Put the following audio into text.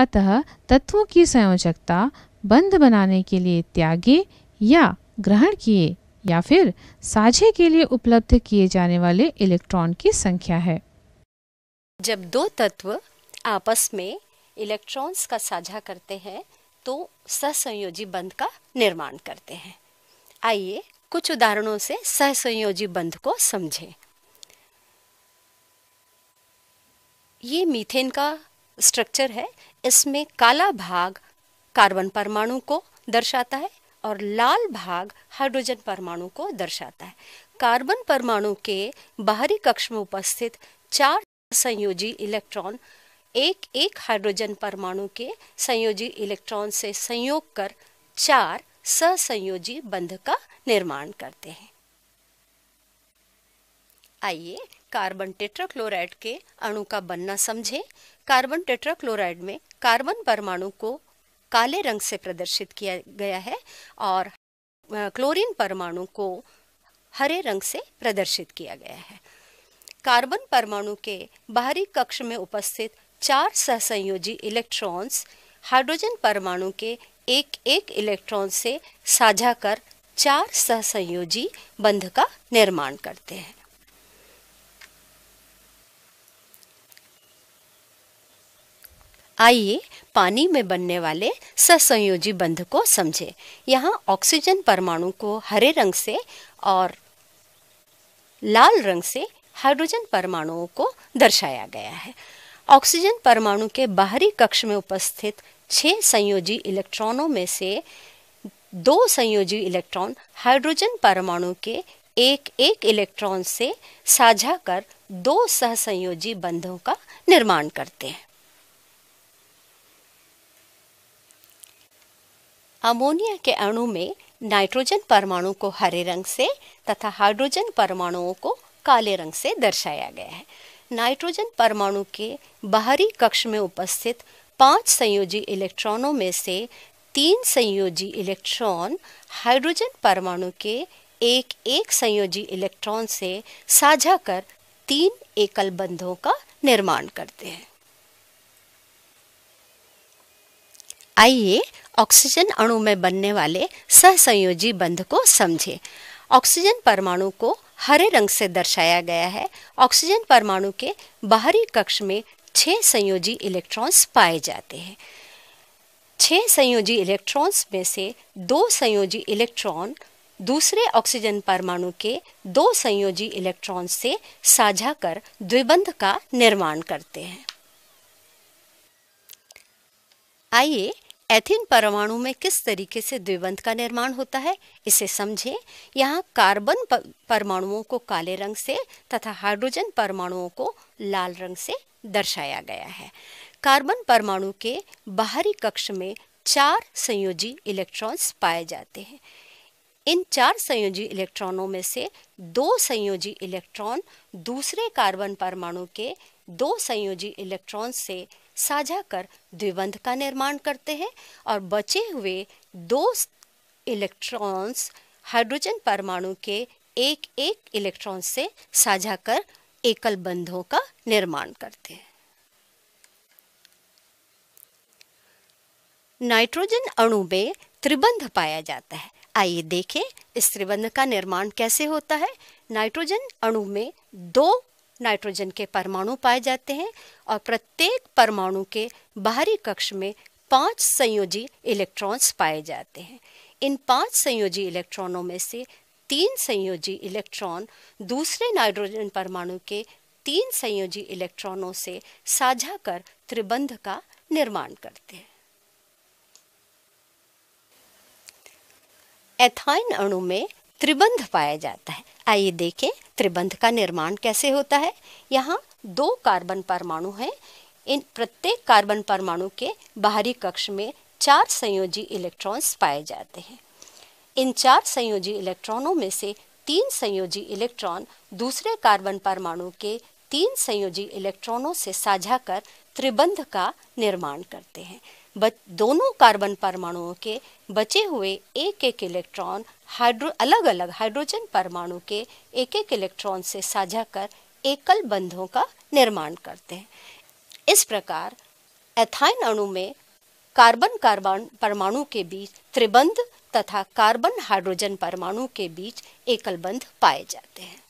अतः तत्वों की संयोजकता बंध बनाने के लिए त्यागे या ग्रहण किए या फिर साझे के लिए उपलब्ध किए जाने वाले इलेक्ट्रॉन की संख्या है जब दो तत्व आपस में इलेक्ट्रॉन्स का साझा करते हैं तो सहसंयोजी बंध का निर्माण करते हैं आइए कुछ उदाहरणों से सहसंयोजी बंध को समझें ये मीथेन का स्ट्रक्चर है इसमें काला भाग कार्बन परमाणु को दर्शाता है और लाल भाग हाइड्रोजन परमाणु को दर्शाता है कार्बन परमाणु के बाहरी कक्ष में उपस्थित चार संयोजी इलेक्ट्रॉन एक एक हाइड्रोजन परमाणु के संयोजी इलेक्ट्रॉन से संयोग कर चार सहसंयोजी बंध का निर्माण करते हैं आइए कार्बन टेट्राक्लोराइड के अणु का बनना समझें कार्बन टेट्राक्लोराइड में कार्बन परमाणु को काले रंग से प्रदर्शित किया गया है और क्लोरीन परमाणु को हरे रंग से प्रदर्शित किया गया है कार्बन परमाणु के बाहरी कक्ष में उपस्थित चार सहसंयोजी इलेक्ट्रॉन्स हाइड्रोजन परमाणु के एक एक इलेक्ट्रॉन से साझा कर चार सहसंयोजी बंध का निर्माण करते हैं आइए पानी में बनने वाले ससंयोजी बंध को समझें। यहाँ ऑक्सीजन परमाणु को हरे रंग से और लाल रंग से हाइड्रोजन परमाणुओं को दर्शाया गया है ऑक्सीजन परमाणु के बाहरी कक्ष में उपस्थित छह संयोजी इलेक्ट्रॉनों में से दो संयोजी इलेक्ट्रॉन हाइड्रोजन परमाणु के एक एक इलेक्ट्रॉन से साझा कर दो सहसंयोजी बंधों का निर्माण करते हैं अमोनिया के अणु में नाइट्रोजन परमाणु को हरे रंग से तथा हाइड्रोजन परमाणुओं को काले रंग से दर्शाया गया है नाइट्रोजन परमाणु के बाहरी कक्ष में उपस्थित पांच संयोजी इलेक्ट्रॉनों में से तीन संयोजी इलेक्ट्रॉन हाइड्रोजन परमाणु के एक एक संयोजी इलेक्ट्रॉन से साझा कर तीन एकल बंधों का निर्माण करते हैं आइए ऑक्सीजन अणु में बनने वाले सहसंयोजी बंध को समझें ऑक्सीजन परमाणु को हरे रंग से दर्शाया गया है ऑक्सीजन परमाणु के बाहरी कक्ष में छह संयोजी इलेक्ट्रॉन्स पाए जाते हैं छह संयोजी इलेक्ट्रॉन्स में से दो संयोजी इलेक्ट्रॉन दूसरे ऑक्सीजन परमाणु के दो संयोजी इलेक्ट्रॉन से साझा कर द्विबंध का निर्माण करते हैं आइए एथिन परमाणु में किस तरीके से द्विबंध का निर्माण होता है इसे समझें यहाँ कार्बन परमाणुओं को काले रंग से तथा हाइड्रोजन परमाणुओं को लाल रंग से दर्शाया गया है कार्बन परमाणु के बाहरी कक्ष में चार संयोजी इलेक्ट्रॉन्स पाए जाते हैं इन चार संयोजी इलेक्ट्रॉनों में से दो संयोजी इलेक्ट्रॉन दूसरे कार्बन परमाणु के दो संयोजी इलेक्ट्रॉन से साझा कर द्विबंध का निर्माण करते हैं और बचे हुए दो इलेक्ट्रॉन्स हाइड्रोजन परमाणु के एक एक इलेक्ट्रॉन से साझा कर एकल बंधों का निर्माण करते हैं नाइट्रोजन अणु में त्रिबंध पाया जाता है आइए देखें इस त्रिबंध का निर्माण कैसे होता है नाइट्रोजन अणु में दो नाइट्रोजन के परमाणु पाए जाते हैं और प्रत्येक परमाणु के बाहरी कक्ष में पांच संयोजी इलेक्ट्रॉन्स पाए जाते हैं इन पांच संयोजी इलेक्ट्रॉनों में से तीन संयोजी इलेक्ट्रॉन दूसरे नाइट्रोजन परमाणु के तीन संयोजी इलेक्ट्रॉनों से साझा कर त्रिबंध का निर्माण करते हैं एथाइन अणु में त्रिबंध पाया जाता है आइए देखें त्रिबंध का निर्माण कैसे होता है यहाँ दो कार्बन परमाणु हैं इन प्रत्येक कार्बन परमाणु के बाहरी कक्ष में चार संयोजी इलेक्ट्रॉन्स पाए जाते हैं इन चार संयोजी इलेक्ट्रॉनों में से तीन संयोजी इलेक्ट्रॉन दूसरे कार्बन परमाणु के तीन संयोजी इलेक्ट्रॉनों से साझा कर त्रिबंध का निर्माण करते हैं दोनों कार्बन परमाणुओं के बचे हुए एक एक इलेक्ट्रॉन हाइड्रो अलग अलग हाइड्रोजन परमाणु के एक एक इलेक्ट्रॉन से साझा कर एकल बंधों का निर्माण करते हैं इस प्रकार एथाइन अणु में कार्बन कार्बन परमाणु के बीच त्रिबंध तथा कार्बन हाइड्रोजन परमाणु के बीच एकल बंध पाए जाते हैं